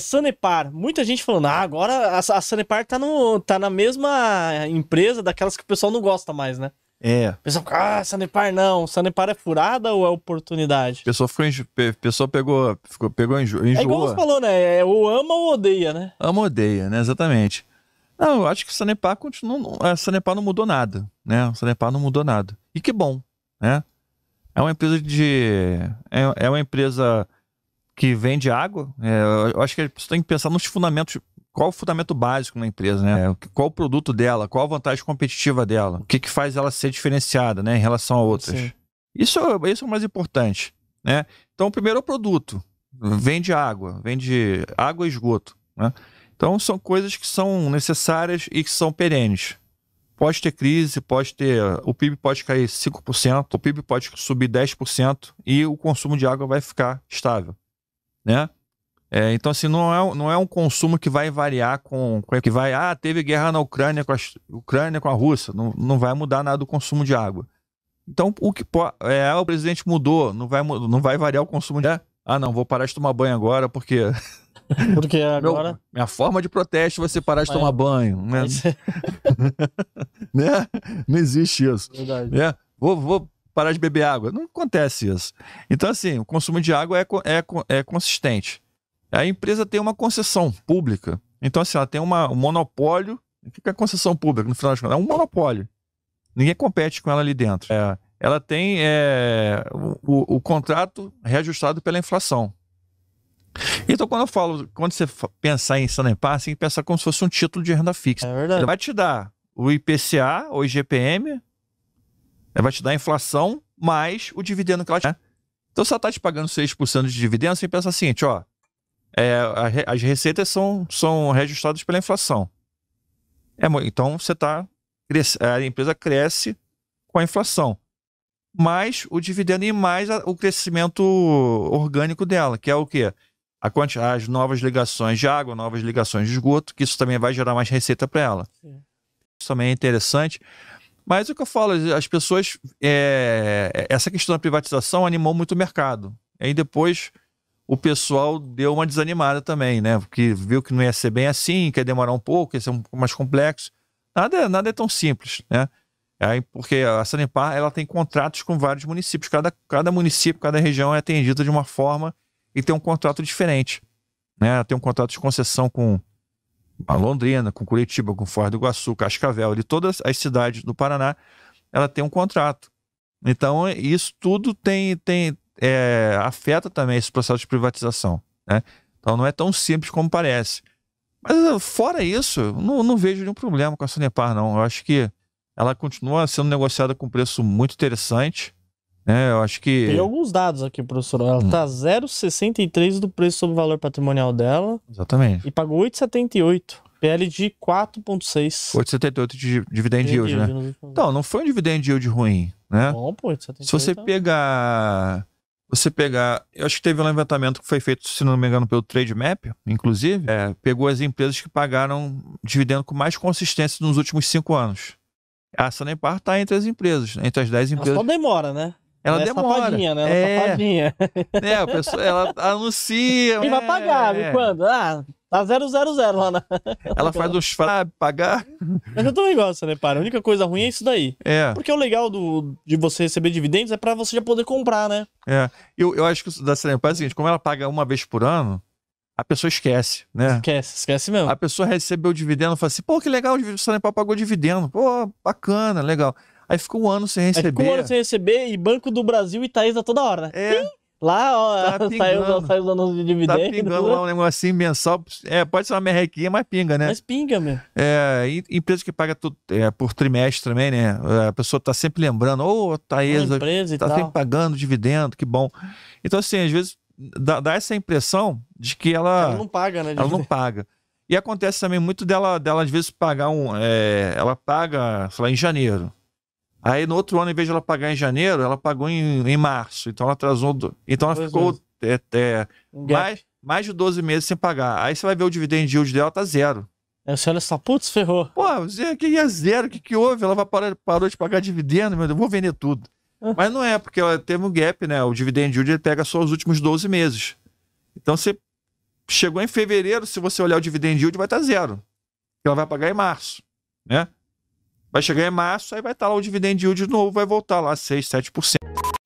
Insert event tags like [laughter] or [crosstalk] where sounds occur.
Sanepar, muita gente falando, ah, agora a, Sanepar tá, no, tá na mesma empresa daquelas que o pessoal não gosta mais, né? É. O pessoal fica, ah, Sanepar não, Sanepar é furada ou é oportunidade? Pessoal pessoa, ficou enjo... pessoa pegou, ficou, pegou enjo... enjoa. É igual você falou, né? É, ou ama ou odeia, né? Ama ou odeia, né? Exatamente. Não, eu acho que o Sanepar continua, a é, Sanepar não mudou nada, né? A Sanepar não mudou nada. E que bom, né? É uma empresa de... é, é uma empresa que vende água. É, eu acho que você tem que pensar nos fundamentos. Qual o fundamento básico na empresa, né? É, qual o produto dela? Qual a vantagem competitiva dela? O que, que faz ela ser diferenciada, né, em relação a outras? Isso, isso é o mais importante, né? Então, primeiro é o produto. Vende água, vende água e esgoto, né? Então, são coisas que são necessárias e que são perenes. Pode ter crise, pode ter. O PIB pode cair 5%, o PIB pode subir 10% e o consumo de água vai ficar estável né? É, então, assim, não é, não é um consumo que vai variar com, com. que vai. Ah, teve guerra na Ucrânia com a Ucrânia com a Rússia. Não, não vai mudar nada do consumo de água. Então, o que pode. É, o presidente mudou, não vai, não vai variar o consumo de água. Ah, não, vou parar de tomar banho agora porque. [laughs] Porque é agora. Meu, minha forma de protesto vai ser parar de é. tomar banho. Né? [laughs] né? Não existe isso. Verdade. Né? Vou, vou parar de beber água. Não acontece isso. Então, assim, o consumo de água é, é, é consistente. A empresa tem uma concessão pública. Então, assim, ela tem uma, um monopólio. O que é concessão pública, no final das contas? É um monopólio. Ninguém compete com ela ali dentro. É, ela tem é, o, o contrato reajustado pela inflação. Então, quando eu falo, quando você pensar em Sanepar, você tem que pensar como se fosse um título de renda fixa. É verdade. vai te dar o IPCA ou IGPM, é, vai te dar a inflação mais o dividendo que ela te dá. Então, se ela está te pagando 6% de dividendo, você pensa assim, ó, é, a, as receitas são, são reajustadas pela inflação. É, então, você tá, a empresa cresce com a inflação, mais o dividendo e mais a, o crescimento orgânico dela, que é o quê? A quanti, as novas ligações de água, novas ligações de esgoto, que isso também vai gerar mais receita para ela. Sim. Isso também é interessante, mas é o que eu falo, as pessoas. É, essa questão da privatização animou muito o mercado. Aí depois o pessoal deu uma desanimada também, né? Porque viu que não ia ser bem assim, que ia demorar um pouco, ia ser um pouco mais complexo. Nada, é, nada é tão simples, né? Aí, é, porque a Sanepar ela tem contratos com vários municípios. Cada, cada município, cada região é atendida de uma forma e tem um contrato diferente. Né? tem um contrato de concessão com Londrina, com Curitiba, com Foz do Iguaçu, Cascavel, de todas as cidades do Paraná, ela tem um contrato. Então, isso tudo tem, tem é, afeta também esse processo de privatização. Né? Então, não é tão simples como parece. Mas, fora isso, não, não vejo nenhum problema com a Sunepar, não. Eu acho que ela continua sendo negociada com um preço muito interessante. É, eu acho que. Tem alguns dados aqui, professor. Ela está hum. 0,63 do preço sobre o valor patrimonial dela. Exatamente. E pagou 8,78. PL de 4,6. 8,78 de dividend yield, né? Então, não foi um dividend yield ruim, né? Bom, pô, 8,78. Se você então. pegar. Você pegar. Eu acho que teve um levantamento que foi feito, se não me engano, pelo Trade Map, inclusive. É, pegou as empresas que pagaram dividendo com mais consistência nos últimos cinco anos. A Sanepar está entre as empresas, né? entre as 10 empresas. Mas só demora, né? Ela é demora. Safadinha, né? Ela é, é. safadinha. [laughs] É, a pessoa, ela anuncia. [laughs] Quem vai é. pagar? É. Quando? Ah, Tá 000 lá na. [laughs] Ela faz os frab pagar. Mas eu também gosto, né, para? A única coisa ruim é isso daí. É. Porque o legal do, de você receber dividendos é para você já poder comprar, né? É. Eu, eu acho que da Celempar é o seguinte: como ela paga uma vez por ano, a pessoa esquece, né? Esquece, esquece mesmo. A pessoa recebeu o dividendo e fala assim: pô, que legal, o Celempar pagou dividendo. Pô, bacana, legal. Aí ficou um ano sem receber. Aí ficou um ano sem receber e Banco do Brasil e a tá toda hora, né? É. Lá, ó, tá [laughs] saiu, saiu de dividendo. Tá pingando né? lá um negócio assim mensal. É, pode ser uma merrequinha, mas pinga, né? Mas pinga, meu. É, empresa que paga tudo, é, por trimestre também, né? É, a pessoa tá sempre lembrando, ô, oh, Taesa, empresa tá e tal. sempre pagando dividendo, que bom. Então, assim, às vezes dá, dá essa impressão de que ela... Ela não paga, né? Ela não paga. E acontece também muito dela, dela às vezes, pagar um... É, ela paga, sei lá, em janeiro. Aí no outro ano, em vez de ela pagar em janeiro, ela pagou em, em março. Então ela atrasou. Do... Então ela ficou é, é, mais, mais de 12 meses sem pagar. Aí você vai ver o dividend yield dela, tá zero. Aí você olha só, putz, ferrou. Pô, o que é zero? O que, que houve? Ela vai parar, parou de pagar dividendo, meu Deus, vou vender tudo. Ah. Mas não é, porque ela teve um gap, né? O dividend yield ele pega só os últimos 12 meses. Então você chegou em fevereiro, se você olhar o dividend yield, vai estar tá zero. Ela vai pagar em março, né? Vai chegar em março, aí vai estar tá lá o dividend yield de novo, vai voltar lá 6, 7%.